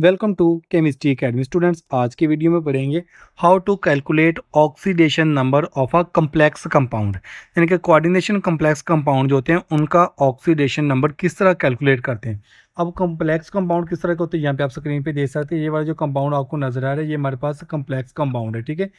welcome to chemistry academy students आज की video में पढ़ेंगे how to calculate oxidation number of a complex compound यानी कि कोऑर्डिनेशन कम्प्लेक्स कंपाउंड जो होते हैं उनका ऑक्सीडेशन नंबर किस तरह कैलकुलेट करते हैं अब कम्प्लेक्स कंपाउंड किस तरह के होते हैं यहाँ पे आप स्क्रीन पे देख सकते हैं ये वाला जो कंपाउंड आपको नजर आ रहा है ये हमारे पास कम्प्लेक्स कंपाउंड है ठीक है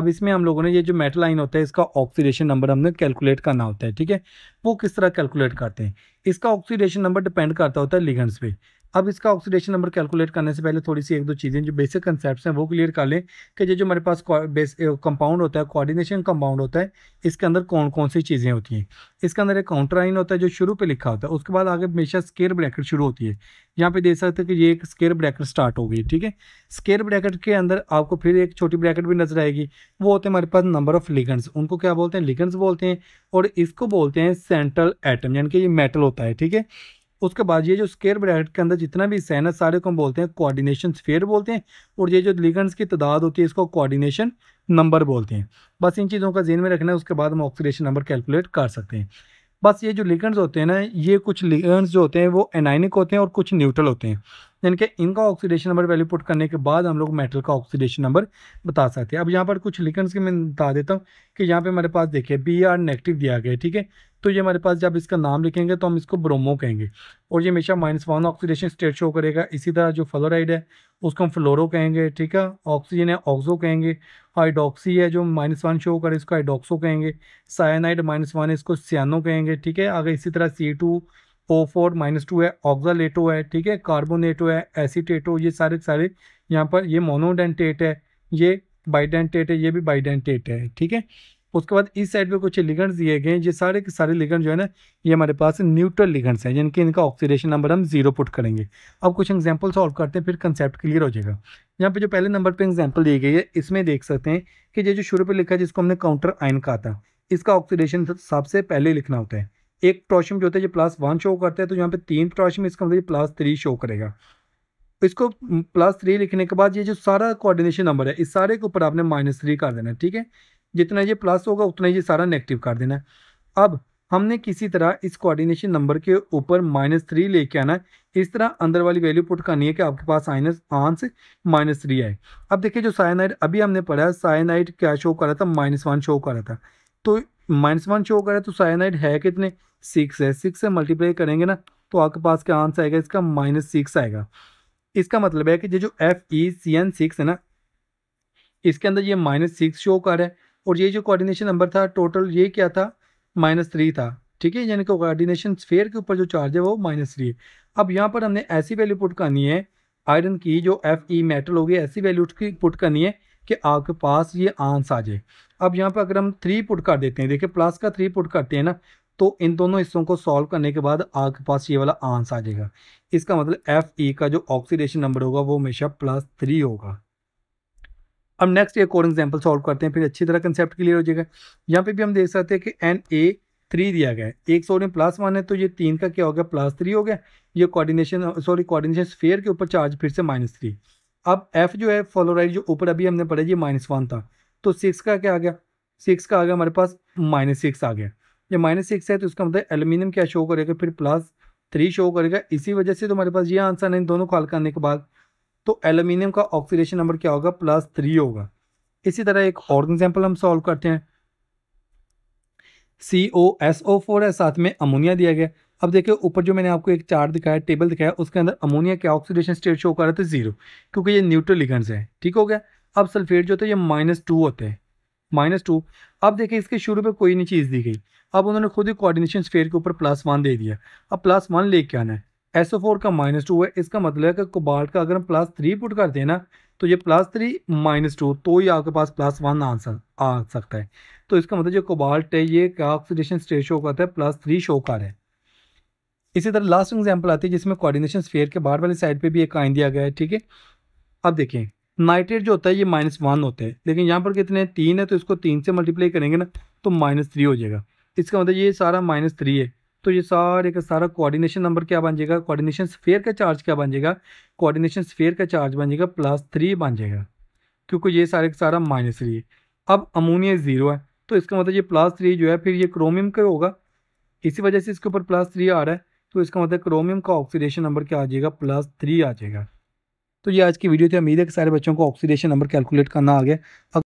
अब इसमें हम लोगों ने ये जो मेटल आइन होता है इसका ऑक्सीडेशन नंबर हमने कैलकुलेट करना होता है ठीक है वो किस तरह कैलकुलेट करते हैं इसका ऑक्सीडेशन नंबर डिपेंड करता होता है लिगेंड्स पे अब इसका ऑक्सीडेशन नंबर कैलकुलेट करने से पहले थोड़ी सी एक दो चीज़ें जो बेसिक कंसेप्ट हैं वो क्लियर कर लें कि जो जो हमारे पास कंपाउंड होता है कोऑर्डिनेशन कंपाउंड होता है इसके अंदर कौन कौन सी चीज़ें होती हैं इसके अंदर एक काउंटर आइन होता है जो शुरू पे लिखा होता है उसके बाद आगे हमेशा स्केयर ब्रैकेट शुरू होती है यहाँ पे देख सकते हैं कि ये एक स्केयर ब्रैकेट स्टार्ट हो गई ठीक है स्केयर ब्रैकेट के अंदर आपको फिर एक छोटी ब्रैकेट भी नजर आएगी वो होते हैं हमारे पास नंबर ऑफ लिगन्स उनको क्या बोलते हैं लिगन्स बोलते हैं और इसको बोलते हैं सेंट्रल एटम यानी कि ये मेटल होता है ठीक है उसके बाद ये जो स्केयर ब्रैकेट के अंदर जितना भी सैन है सारे को हम बोलते हैं कोऑर्डिनेशन स्फेयर बोलते हैं और ये जो लिगेंड्स की तादाद होती है इसको कोऑर्डिनेशन नंबर बोलते हैं बस इन चीज़ों का जेन में रखना है उसके बाद हम ऑक्सीडेशन नंबर कैलकुलेट कर सकते हैं बस ये जो लिगेंड्स होते हैं ना ये कुछ लिगेंड्स जो होते हैं वो एनाइनिक होते हैं और कुछ न्यूट्रल होते हैं यानी कि इनका ऑक्सीडेशन नंबर वैल्यू पुट करने के बाद हम लोग मेटल का ऑक्सीडेशन नंबर बता सकते हैं अब यहाँ पर कुछ लिगन्स के मैं बता देता हूँ कि यहाँ पे हमारे पास देखिए बी आर नेगेटिव दिया गया ठीक है तो ये हमारे पास जब इसका नाम लिखेंगे तो हम इसको ब्रोमो कहेंगे और ये हमेशा minus one oxidation state show करेगा इसी तरह जो फ्लोराइड है उसको हम फ्लोरो कहेंगे ठीक है ऑक्सीजन है ऑक्सो कहेंगे हाइड्रोक्सी है जो माइनस वन शो करे इसको हाइड्रोक्सो कहेंगे साइनाइड माइनस वन है इसको सियानो कहेंगे ठीक है अगर इसी तरह C two O four minus two है ऑक्जालेटो है ठीक है कार्बोनेटो है एसीटेटो ये सारे सारे यहाँ पर ये मोनोडेंटेट है ये बाइडेंटेट है ये भी बाइडेंटेट है ठीक है उसके बाद इस साइड पे कुछ लिगेंड्स दिए गए ये सारे के सारे लिगेंड जो है ना ये हमारे पास न्यूट्रल लिगेंड्स हैं जिनके इनका ऑक्सीडेशन नंबर हम जीरो पुट करेंगे अब कुछ एग्जाम्पल सॉल्व करते हैं फिर कंसेप्ट क्लियर हो जाएगा यहाँ पे जो पहले नंबर पे एग्जाम्पल दी गई है इसमें देख सकते हैं कि ये जो शुरू पर लिखा है जिसको हमने काउंटर आइन कहा था इसका ऑक्सीडेशन सबसे पहले लिखना होता है एक प्रोशियम जो होता है ये प्लस वन शो करता है तो यहाँ पे तीन प्रोशियम इसका मतलब प्लस थ्री शो करेगा इसको प्लस थ्री लिखने के बाद ये जो सारा कोऑर्डिनेशन नंबर है इस सारे के ऊपर आपने माइनस थ्री कर देना है ठीक है जितना ये प्लस होगा उतना ये सारा नेगेटिव कर देना अब हमने किसी तरह इस कोऑर्डिनेशन नंबर के ऊपर माइनस थ्री लेके आना है इस तरह अंदर वाली वैल्यू पुट करनी है कि आपके पास आइनस आंस माइनस थ्री आए अब देखिए जो साइनाइड अभी हमने पढ़ा है साइनाइड क्या शो कर रहा था माइनस वन शो करा था तो माइनस वन शो करा तो साइनाइड है कितने सिक्स है सिक्स से मल्टीप्लाई करेंगे ना तो आपके पास क्या आंसर आएगा इसका माइनस सिक्स आएगा इसका मतलब है कि ये जो F E C N six है ना इसके अंदर ये माइनस सिक्स शो कर रहा है और ये जो कोऑर्डिनेशन नंबर था टोटल ये क्या था माइनस थ्री था ठीक है यानी कि कोऑर्डिनेशन स्फेयर के ऊपर जो चार्ज है वो माइनस थ्री अब यहाँ पर हमने ऐसी वैल्यू पुट करनी है आयरन की जो एफ ई मेटल होगी ऐसी वैल्यू की पुट करनी है कि आपके पास ये आंस आ जाए अब यहाँ पर अगर हम थ्री पुट कर देते हैं देखिए प्लस का थ्री पुट करते हैं ना तो इन दोनों हिस्सों को सॉल्व करने के बाद आपके पास ये वाला आंस आ जाएगा इसका मतलब एफ ई का जो ऑक्सीडेशन नंबर होगा वो हमेशा प्लस थ्री होगा अब नेक्स्ट एक और एग्जाम्पल सॉल्व करते हैं फिर अच्छी तरह कंसेप्ट क्लियर हो जाएगा यहाँ पे भी हम देख सकते हैं कि एन ए थ्री दिया गया है एक सोडियम प्लस वन है तो ये तीन का क्या हो गया प्लस थ्री हो गया ये कोऑर्डिनेशन सॉरी कोऑर्डिनेशन स्फेयर के ऊपर चार्ज फिर से माइनस थ्री अब एफ जो है फ्लोराइड जो ऊपर अभी हमने पढ़ा ये माइनस वन था तो सिक्स का क्या आ गया सिक्स का आ गया हमारे पास माइनस सिक्स आ गया ये माइनस सिक्स है तो इसका मतलब एल्यूमिनियम क्या शो करेगा फिर प्लस थ्री शो करेगा इसी वजह से तो हमारे पास ये आंसर नहीं दोनों कॉल करने के बाद तो एल्यूमिनियम का ऑक्सीडेशन नंबर क्या होगा प्लस थ्री होगा इसी तरह एक और एग्जाम्पल हम सॉल्व करते हैं सी ओ एस ओ फोर है साथ में अमोनिया दिया गया अब देखिए ऊपर जो मैंने आपको एक चार्ट दिखाया टेबल दिखाया उसके अंदर अमोनिया के ऑक्सीडेशन स्टेट शो कर रहे थे जीरो क्योंकि ये न्यूट्रल लिगेंड्स है ठीक हो गया अब सल्फेट जो होते हैं ये माइनस टू होते हैं माइनस टू अब देखिए इसके शुरू में कोई नहीं चीज़ दी गई अब उन्होंने खुद ही कोऑर्डिनेशन स्फेयर के ऊपर प्लस वन दे दिया अब प्लस वन लेके आना है एसओ फोर का माइनस टू है इसका मतलब है कि कोबाल्ट का अगर हम प्लस थ्री पुट करते हैं ना तो ये प्लस थ्री माइनस टू तो ये आपके पास प्लस वन आंसर आ सकता है तो इसका मतलब जो कोबाल्ट है ये क्या ऑक्सीडेशन स्टेट शो करता है प्लस थ्री शो कर है इसी तरह लास्ट एग्जाम्पल आती है जिसमें कोऑर्डिनेशन स्फेयर के बाहर वाली साइड पे भी एक आइन दिया गया है ठीक है अब देखें नाइट्रेट जो होता है ये माइनस वन होता है लेकिन यहाँ पर कितने तीन है तो इसको तीन से मल्टीप्लाई करेंगे ना तो माइनस थ्री हो जाएगा इसका मतलब ये सारा माइनस थ्री है तो ये सारे का सारा कोऑर्डिनेशन नंबर क्या बन जाएगा कोऑर्डिनेशन स्फेयर का चार्ज क्या बन जाएगा कोऑर्डिनेशन स्फेयर का चार्ज बन जाएगा प्लस थ्री बन जाएगा क्योंकि ये सारे का सारा माइनस थ्री है अब अमोनिया ज़ीरो है तो इसका मतलब ये प्लस थ्री जो है फिर ये क्रोमियम का होगा इसी वजह से इसके ऊपर प्लस थ्री आ रहा है तो इसका मतलब क्रोमियम का ऑक्सीडेशन नंबर क्या आ जाएगा प्लस थ्री आ जाएगा तो ये आज की वीडियो थी उम्मीद है कि सारे बच्चों को ऑक्सीडेशन नंबर कैलकुलेट करना आ गया